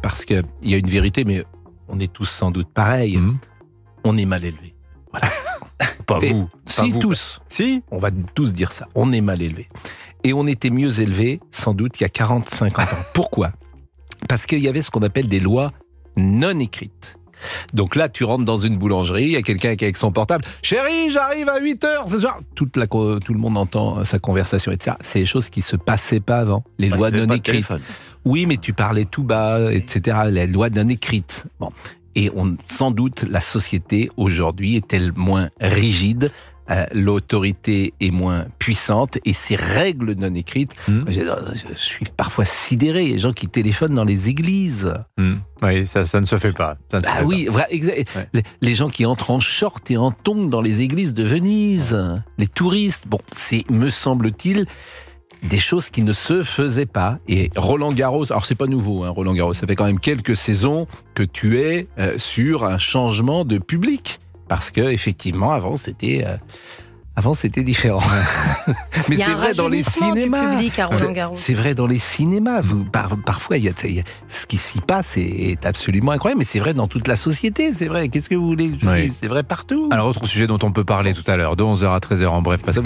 parce qu'il y a une vérité, mais on est tous sans doute pareils. Mhm. On est mal élevé. Voilà. pas vous. si, tous. Si. On va tous dire ça. On est mal élevé. Et on était mieux élevé, sans doute, il y a 40, 50 ans. Pourquoi Parce qu'il y avait ce qu'on appelle des lois non écrites. Donc là, tu rentres dans une boulangerie, il y a quelqu'un avec son portable. Chérie, j'arrive à 8 heures ce soir. tout le monde entend euh, sa conversation, etc. C'est des choses qui se passaient pas avant. Les lois non écrites. Oui, mais tu parlais tout bas, etc. Les lois non écrites. Bon. Et on, sans doute, la société aujourd'hui est-elle moins rigide euh, l'autorité est moins puissante et ces règles non écrites, hmm. je, suis parfois sidéré. Les gens qui téléphonent dans les églises. Hmm. Oui, ça, ne se fait pas. Ah oui, les, gens qui entrent en short et en tongs dans les églises de Venise, les touristes. Bon, c'est, me semble-t-il, des choses qui ne se faisaient pas. Et Roland Garros, alors c'est pas nouveau, hein, Roland Garros, ça fait quand même quelques saisons que tu es euh, sur un changement de public parce que effectivement avant c'était euh, avant, c'était différent. Mais c'est vrai dans les cinémas. C'est vrai dans les cinémas. parfois, y, a, ce qui s'y passe est, absolument incroyable. Mais c'est vrai dans toute la société. C'est vrai. Qu'est-ce que vous voulez que C'est vrai partout. Alors, autre sujet dont on peut parler tout à l'heure, de 11h à 13h en bref, parce